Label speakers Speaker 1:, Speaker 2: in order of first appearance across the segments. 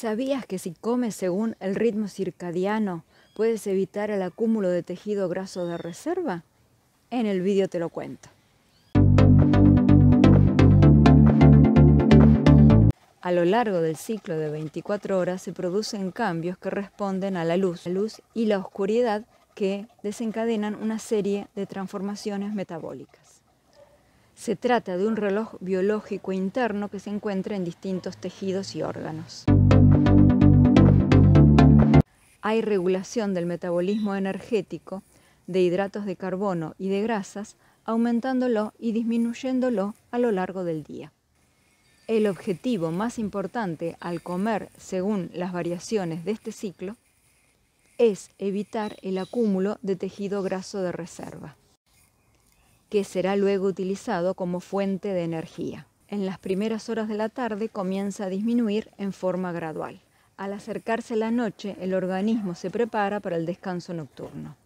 Speaker 1: ¿Sabías que si comes según el ritmo circadiano puedes evitar el acúmulo de tejido graso de reserva? En el vídeo te lo cuento. A lo largo del ciclo de 24 horas se producen cambios que responden a la luz, la luz y la oscuridad que desencadenan una serie de transformaciones metabólicas. Se trata de un reloj biológico interno que se encuentra en distintos tejidos y órganos hay regulación del metabolismo energético de hidratos de carbono y de grasas, aumentándolo y disminuyéndolo a lo largo del día. El objetivo más importante al comer según las variaciones de este ciclo es evitar el acúmulo de tejido graso de reserva, que será luego utilizado como fuente de energía. En las primeras horas de la tarde comienza a disminuir en forma gradual. Al acercarse la noche, el organismo se prepara para el descanso nocturno.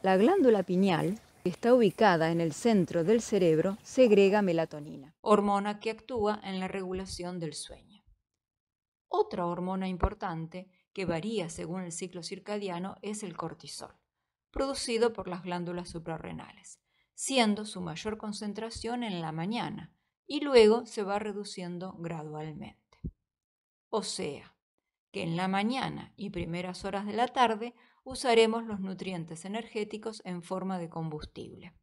Speaker 1: La glándula pineal, que está ubicada en el centro del cerebro, segrega melatonina, hormona que actúa en la regulación del sueño. Otra hormona importante que varía según el ciclo circadiano es el cortisol, producido por las glándulas suprarrenales, siendo su mayor concentración en la mañana y luego se va reduciendo gradualmente. O sea, en la mañana y primeras horas de la tarde usaremos los nutrientes energéticos en forma de combustible.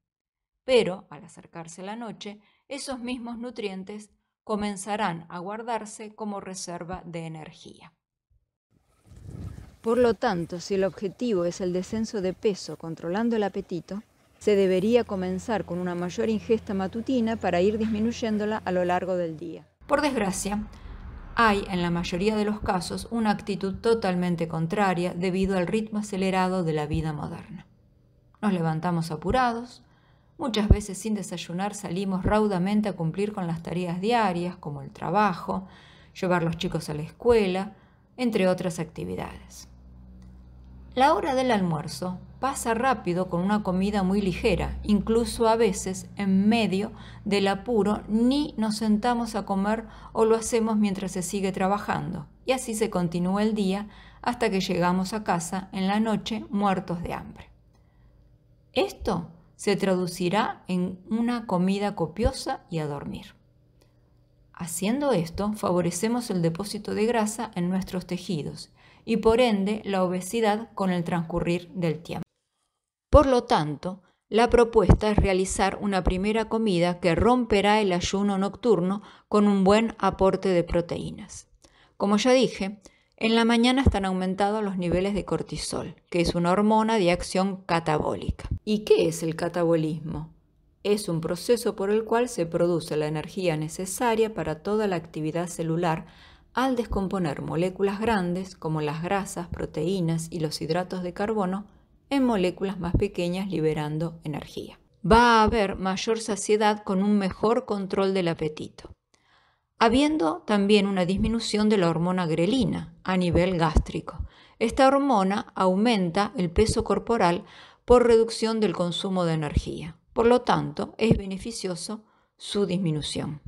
Speaker 1: Pero, al acercarse la noche, esos mismos nutrientes comenzarán a guardarse como reserva de energía. Por lo tanto, si el objetivo es el descenso de peso controlando el apetito, se debería comenzar con una mayor ingesta matutina para ir disminuyéndola a lo largo del día. Por desgracia, hay, en la mayoría de los casos, una actitud totalmente contraria debido al ritmo acelerado de la vida moderna. Nos levantamos apurados, muchas veces sin desayunar salimos raudamente a cumplir con las tareas diarias como el trabajo, llevar los chicos a la escuela, entre otras actividades. La hora del almuerzo pasa rápido con una comida muy ligera, incluso a veces en medio del apuro ni nos sentamos a comer o lo hacemos mientras se sigue trabajando. Y así se continúa el día hasta que llegamos a casa en la noche muertos de hambre. Esto se traducirá en una comida copiosa y a dormir. Haciendo esto, favorecemos el depósito de grasa en nuestros tejidos y por ende la obesidad con el transcurrir del tiempo. Por lo tanto, la propuesta es realizar una primera comida que romperá el ayuno nocturno con un buen aporte de proteínas. Como ya dije, en la mañana están aumentados los niveles de cortisol, que es una hormona de acción catabólica. ¿Y qué es el catabolismo? Es un proceso por el cual se produce la energía necesaria para toda la actividad celular al descomponer moléculas grandes como las grasas, proteínas y los hidratos de carbono en moléculas más pequeñas liberando energía. Va a haber mayor saciedad con un mejor control del apetito, habiendo también una disminución de la hormona grelina a nivel gástrico. Esta hormona aumenta el peso corporal por reducción del consumo de energía. Por lo tanto, es beneficioso su disminución.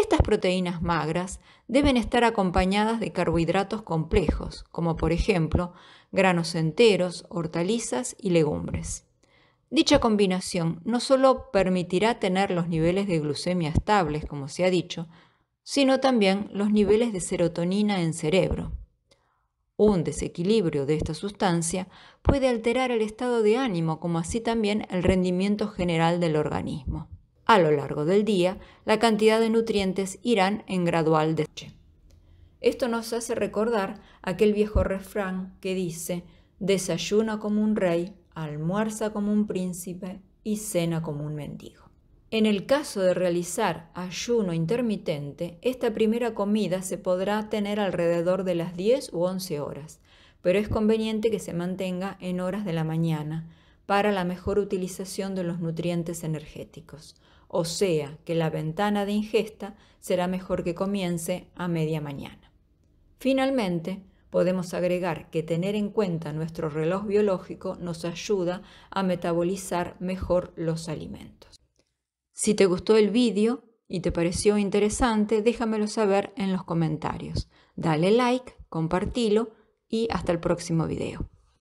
Speaker 1: Estas proteínas magras deben estar acompañadas de carbohidratos complejos, como por ejemplo granos enteros, hortalizas y legumbres. Dicha combinación no solo permitirá tener los niveles de glucemia estables, como se ha dicho, sino también los niveles de serotonina en cerebro. Un desequilibrio de esta sustancia puede alterar el estado de ánimo, como así también el rendimiento general del organismo a lo largo del día, la cantidad de nutrientes irán en gradual descenso. Esto nos hace recordar aquel viejo refrán que dice, desayuna como un rey, almuerza como un príncipe y cena como un mendigo. En el caso de realizar ayuno intermitente, esta primera comida se podrá tener alrededor de las 10 u 11 horas, pero es conveniente que se mantenga en horas de la mañana para la mejor utilización de los nutrientes energéticos o sea que la ventana de ingesta será mejor que comience a media mañana. Finalmente, podemos agregar que tener en cuenta nuestro reloj biológico nos ayuda a metabolizar mejor los alimentos. Si te gustó el vídeo y te pareció interesante, déjamelo saber en los comentarios. Dale like, compartilo y hasta el próximo video.